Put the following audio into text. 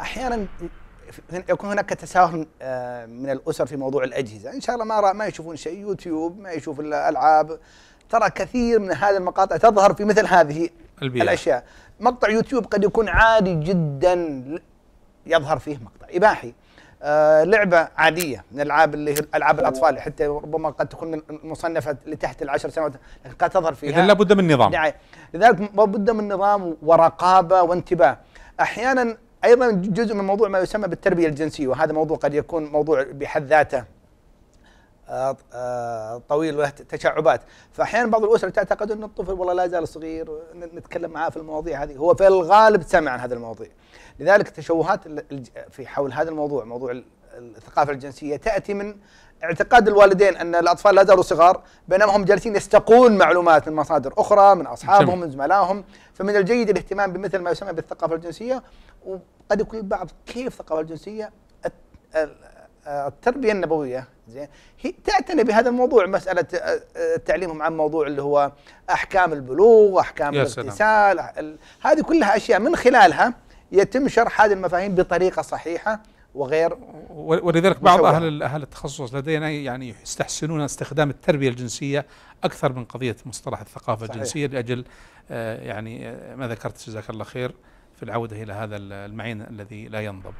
احيانا يكون هناك تساهل آه، من الاسر في موضوع الاجهزه ان شاء الله ما ما يشوفون شيء يوتيوب ما يشوف الالعاب ترى كثير من هذه المقاطع تظهر في مثل هذه البيئة. الاشياء مقطع يوتيوب قد يكون عادي جدا يظهر فيه مقطع اباحي آه لعبه عاديه من العاب اللي هي العاب الاطفال حتى ربما قد تكون مصنفه لتحت العشر سنوات لكن قد تظهر فيها اذا لابد من نظام نعم. لذلك لابد من نظام ورقابه وانتباه احيانا ايضا جزء من موضوع ما يسمى بالتربيه الجنسيه وهذا موضوع قد يكون موضوع بحد ذاته آه، آه، طويل وله تشعبات فاحيانا بعض الاسر تعتقد ان الطفل والله لا زال صغير نتكلم معاه في المواضيع هذه هو في الغالب سمع عن هذه المواضيع لذلك التشوهات في حول هذا الموضوع موضوع الثقافه الجنسيه تاتي من اعتقاد الوالدين ان الاطفال لا زالوا صغار بينما هم جالسين يستقون معلومات من مصادر اخرى من اصحابهم من زملائهم فمن الجيد الاهتمام بمثل ما يسمى بالثقافه الجنسيه وقد يكون البعض كيف الثقافه الجنسيه التربيه النبويه زين هي تعتني بهذا الموضوع مساله آه، آه، تعليمهم عن موضوع اللي هو احكام البلوغ احكام الاغتسال هذه كلها اشياء من خلالها يتم شرح هذه المفاهيم بطريقه صحيحه وغير ولذلك بعض اهل اهل التخصص لدينا يعني يستحسنون استخدام التربيه الجنسيه اكثر من قضيه مصطلح الثقافه صحيح. الجنسيه لاجل آه، يعني آه، ما ذكرت جزاك الله خير في العوده الى هذا المعين الذي لا ينضب.